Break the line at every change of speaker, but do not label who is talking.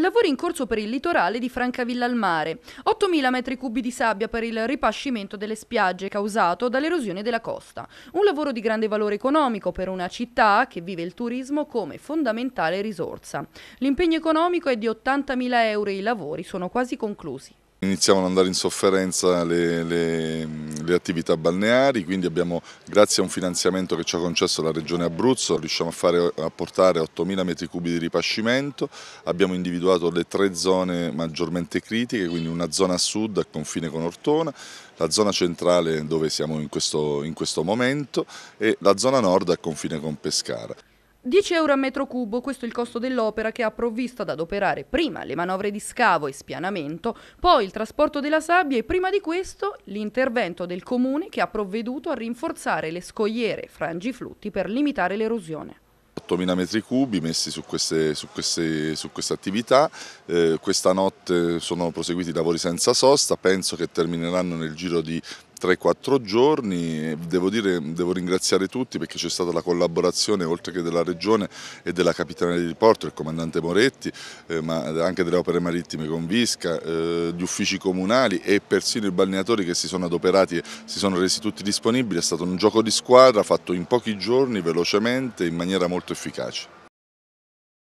Lavori in corso per il litorale di Francavilla al mare. 8.000 metri cubi di sabbia per il ripascimento delle spiagge causato dall'erosione della costa. Un lavoro di grande valore economico per una città che vive il turismo come fondamentale risorsa. L'impegno economico è di 80.000 euro e i lavori sono quasi conclusi
iniziavano ad andare in sofferenza le, le, le, attività balneari, quindi abbiamo, grazie a un finanziamento che ci ha concesso la Regione Abruzzo, riusciamo a, fare, a portare 8.000 metri cubi di ripascimento, abbiamo individuato le tre zone maggiormente critiche, quindi una zona sud a confine con Ortona, la zona centrale dove siamo in questo, in questo momento e la zona nord a confine con Pescara.
10 euro a metro cubo, questo è il costo dell'opera che ha provvisto ad adoperare prima le manovre di scavo e spianamento, poi il trasporto della sabbia e prima di questo l'intervento del comune che ha provveduto a rinforzare le scogliere frangiflutti per limitare l'erosione.
8.000 metri cubi messi su queste, su queste, su queste attività, eh, questa notte sono proseguiti i lavori senza sosta, penso che termineranno nel giro di 3-4 giorni. Devo, dire, devo ringraziare tutti perché c'è stata la collaborazione oltre che della Regione e della Capitaneria di Porto, il Comandante Moretti, eh, ma anche delle opere marittime con Visca, eh, gli uffici comunali e persino i balneatori che si sono adoperati e si sono resi tutti disponibili. È stato un gioco di squadra fatto in pochi giorni, velocemente, in maniera molto efficace.